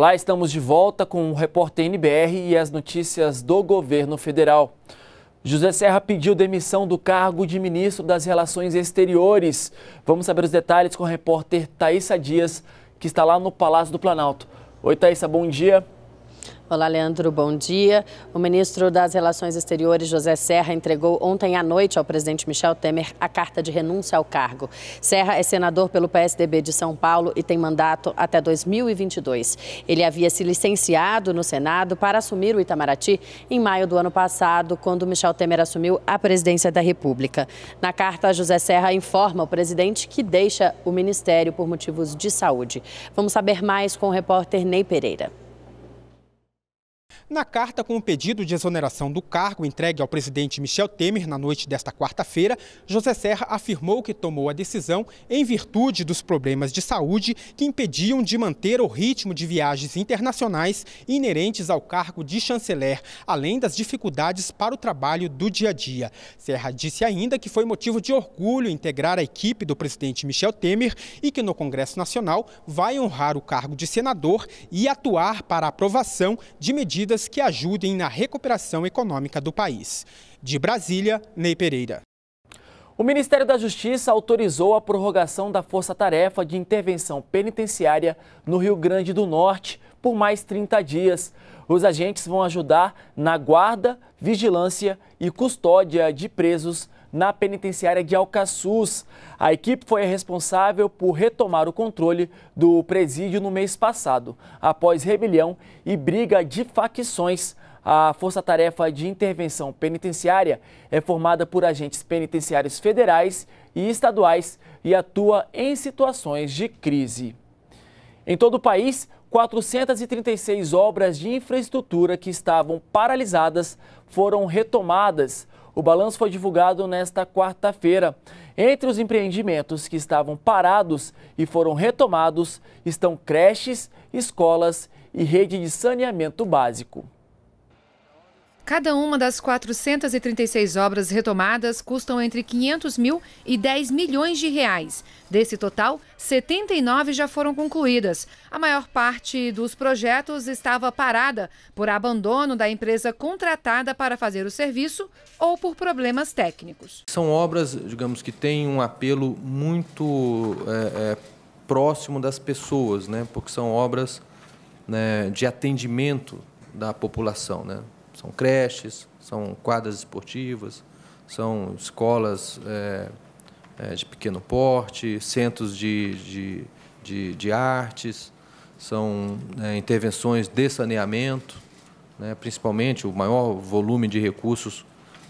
Olá, estamos de volta com o repórter NBR e as notícias do governo federal. José Serra pediu demissão do cargo de ministro das Relações Exteriores. Vamos saber os detalhes com a repórter Thaisa Dias, que está lá no Palácio do Planalto. Oi, Thaisa, bom dia. Olá, Leandro, bom dia. O ministro das Relações Exteriores, José Serra, entregou ontem à noite ao presidente Michel Temer a carta de renúncia ao cargo. Serra é senador pelo PSDB de São Paulo e tem mandato até 2022. Ele havia se licenciado no Senado para assumir o Itamaraty em maio do ano passado, quando Michel Temer assumiu a presidência da República. Na carta, José Serra informa o presidente que deixa o ministério por motivos de saúde. Vamos saber mais com o repórter Ney Pereira. Na carta com o pedido de exoneração do cargo entregue ao presidente Michel Temer na noite desta quarta-feira, José Serra afirmou que tomou a decisão em virtude dos problemas de saúde que impediam de manter o ritmo de viagens internacionais inerentes ao cargo de chanceler, além das dificuldades para o trabalho do dia a dia. Serra disse ainda que foi motivo de orgulho integrar a equipe do presidente Michel Temer e que no Congresso Nacional vai honrar o cargo de senador e atuar para a aprovação de medidas medidas que ajudem na recuperação econômica do país. De Brasília, Ney Pereira. O Ministério da Justiça autorizou a prorrogação da força-tarefa de intervenção penitenciária no Rio Grande do Norte por mais 30 dias. Os agentes vão ajudar na guarda, vigilância e custódia de presos na penitenciária de Alcaçuz. A equipe foi responsável por retomar o controle do presídio no mês passado, após rebelião e briga de facções. A Força Tarefa de Intervenção Penitenciária é formada por agentes penitenciários federais e estaduais e atua em situações de crise. Em todo o país, 436 obras de infraestrutura que estavam paralisadas foram retomadas. O balanço foi divulgado nesta quarta-feira. Entre os empreendimentos que estavam parados e foram retomados estão creches, escolas e rede de saneamento básico. Cada uma das 436 obras retomadas custam entre 500 mil e 10 milhões de reais. Desse total, 79 já foram concluídas. A maior parte dos projetos estava parada por abandono da empresa contratada para fazer o serviço ou por problemas técnicos. São obras, digamos, que têm um apelo muito é, é, próximo das pessoas, né? porque são obras né, de atendimento da população. Né? São creches, são quadras esportivas, são escolas é, é, de pequeno porte, centros de, de, de, de artes, são é, intervenções de saneamento, né, principalmente o maior volume de recursos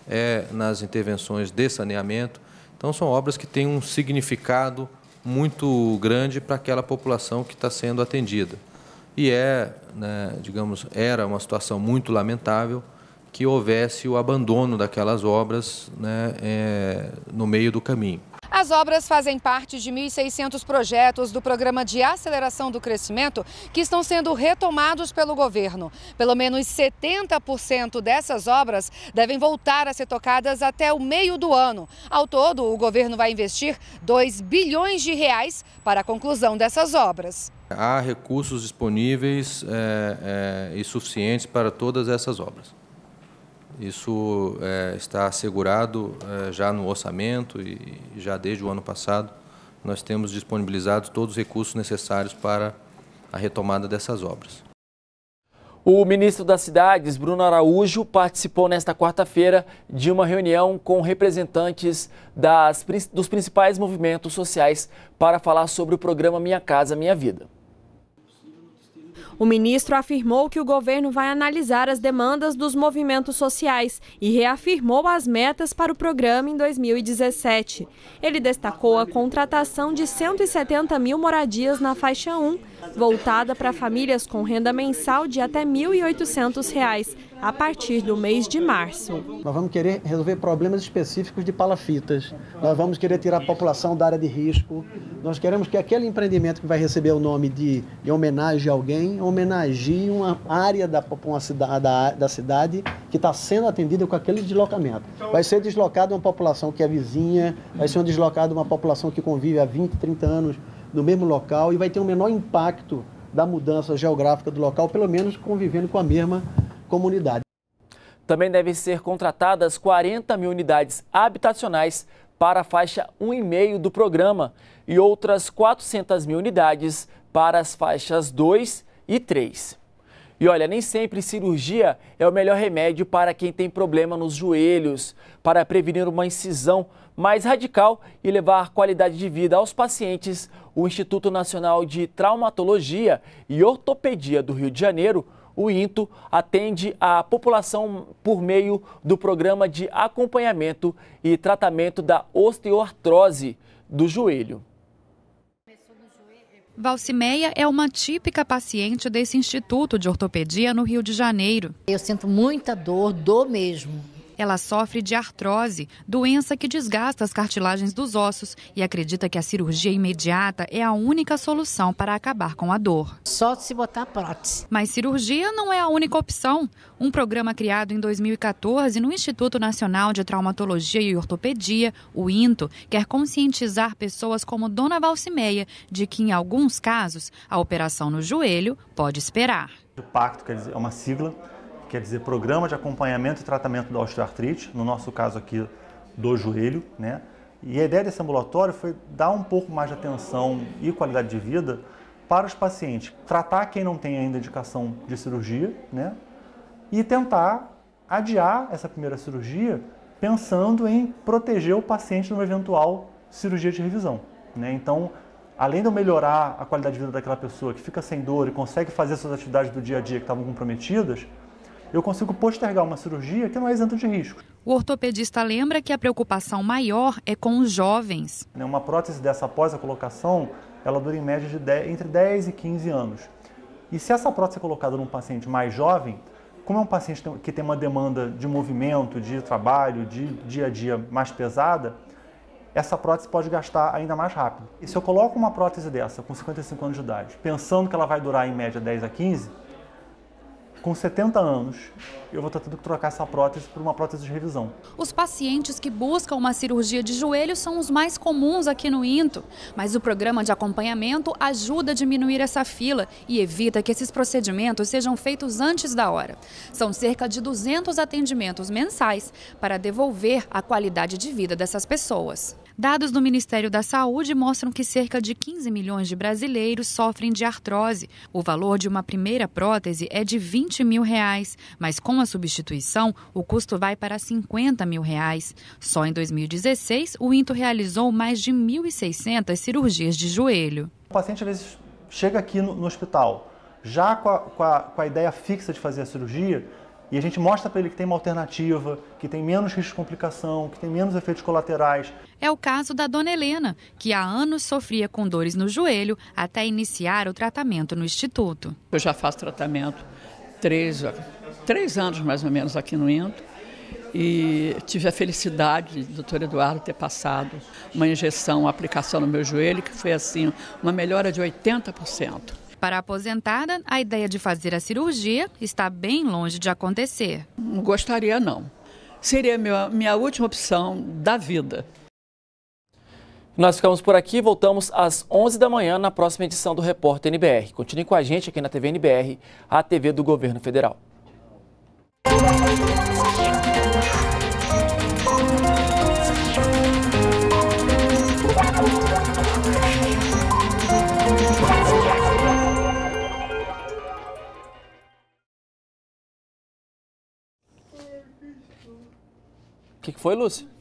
é nas intervenções de saneamento. Então, são obras que têm um significado muito grande para aquela população que está sendo atendida e é, né, digamos, era uma situação muito lamentável que houvesse o abandono daquelas obras né, é, no meio do caminho. As obras fazem parte de 1.600 projetos do Programa de Aceleração do Crescimento que estão sendo retomados pelo governo. Pelo menos 70% dessas obras devem voltar a ser tocadas até o meio do ano. Ao todo, o governo vai investir 2 bilhões de reais para a conclusão dessas obras. Há recursos disponíveis é, é, e suficientes para todas essas obras. Isso é, está assegurado é, já no orçamento e já desde o ano passado nós temos disponibilizado todos os recursos necessários para a retomada dessas obras. O ministro das Cidades, Bruno Araújo, participou nesta quarta-feira de uma reunião com representantes das, dos principais movimentos sociais para falar sobre o programa Minha Casa Minha Vida. O ministro afirmou que o governo vai analisar as demandas dos movimentos sociais e reafirmou as metas para o programa em 2017. Ele destacou a contratação de 170 mil moradias na faixa 1 voltada para famílias com renda mensal de até R$ 1.800, a partir do mês de março. Nós vamos querer resolver problemas específicos de palafitas, nós vamos querer tirar a população da área de risco, nós queremos que aquele empreendimento que vai receber o nome de, de homenagem a alguém, homenageie uma área da, uma cidade, da, da cidade que está sendo atendida com aquele deslocamento. Vai ser deslocada uma população que é vizinha, vai ser deslocado uma população que convive há 20, 30 anos no mesmo local e vai ter um menor impacto da mudança geográfica do local, pelo menos convivendo com a mesma comunidade. Também devem ser contratadas 40 mil unidades habitacionais para a faixa 1,5 do programa e outras 400 mil unidades para as faixas 2 e 3. E olha, nem sempre cirurgia é o melhor remédio para quem tem problema nos joelhos, para prevenir uma incisão mais radical e levar qualidade de vida aos pacientes. O Instituto Nacional de Traumatologia e Ortopedia do Rio de Janeiro, o INTO, atende a população por meio do programa de acompanhamento e tratamento da osteoartrose do joelho. Valcimeia é uma típica paciente desse Instituto de Ortopedia no Rio de Janeiro. Eu sinto muita dor, dor mesmo. Ela sofre de artrose, doença que desgasta as cartilagens dos ossos e acredita que a cirurgia imediata é a única solução para acabar com a dor. Só se botar prótese. Mas cirurgia não é a única opção. Um programa criado em 2014 no Instituto Nacional de Traumatologia e Ortopedia, o INTO, quer conscientizar pessoas como Dona Valcimeia de que, em alguns casos, a operação no joelho pode esperar. O pacto quer dizer, é uma sigla quer dizer Programa de Acompanhamento e Tratamento da Osteoartrite, no nosso caso aqui do joelho, né? E a ideia desse ambulatório foi dar um pouco mais de atenção e qualidade de vida para os pacientes, tratar quem não tem ainda indicação de cirurgia, né? E tentar adiar essa primeira cirurgia pensando em proteger o paciente numa eventual cirurgia de revisão, né? Então, além de eu melhorar a qualidade de vida daquela pessoa que fica sem dor e consegue fazer suas atividades do dia a dia que estavam comprometidas, eu consigo postergar uma cirurgia que não é isenta de risco. O ortopedista lembra que a preocupação maior é com os jovens. Né, uma prótese dessa após a colocação, ela dura em média de 10, entre 10 e 15 anos. E se essa prótese é colocada num paciente mais jovem, como é um paciente que tem uma demanda de movimento, de trabalho, de dia a dia mais pesada, essa prótese pode gastar ainda mais rápido. E se eu coloco uma prótese dessa com 55 anos de idade, pensando que ela vai durar em média 10 a 15, com 70 anos, eu vou estar tendo que trocar essa prótese por uma prótese de revisão. Os pacientes que buscam uma cirurgia de joelho são os mais comuns aqui no INTO, mas o programa de acompanhamento ajuda a diminuir essa fila e evita que esses procedimentos sejam feitos antes da hora. São cerca de 200 atendimentos mensais para devolver a qualidade de vida dessas pessoas. Dados do Ministério da Saúde mostram que cerca de 15 milhões de brasileiros sofrem de artrose. O valor de uma primeira prótese é de 20 mil reais, mas com a substituição, o custo vai para 50 mil reais. Só em 2016, o INTO realizou mais de 1.600 cirurgias de joelho. O paciente às vezes chega aqui no, no hospital já com a, com, a, com a ideia fixa de fazer a cirurgia, e a gente mostra para ele que tem uma alternativa, que tem menos risco de complicação, que tem menos efeitos colaterais. É o caso da dona Helena, que há anos sofria com dores no joelho até iniciar o tratamento no instituto. Eu já faço tratamento três, três anos mais ou menos aqui no INTO. E tive a felicidade do doutor Eduardo ter passado uma injeção, uma aplicação no meu joelho, que foi assim, uma melhora de 80%. Para a aposentada, a ideia de fazer a cirurgia está bem longe de acontecer. Não gostaria, não. Seria minha, minha última opção da vida. Nós ficamos por aqui, voltamos às 11 da manhã na próxima edição do Repórter NBR. Continue com a gente aqui na TV NBR, a TV do Governo Federal. que, que foi, Lúcio?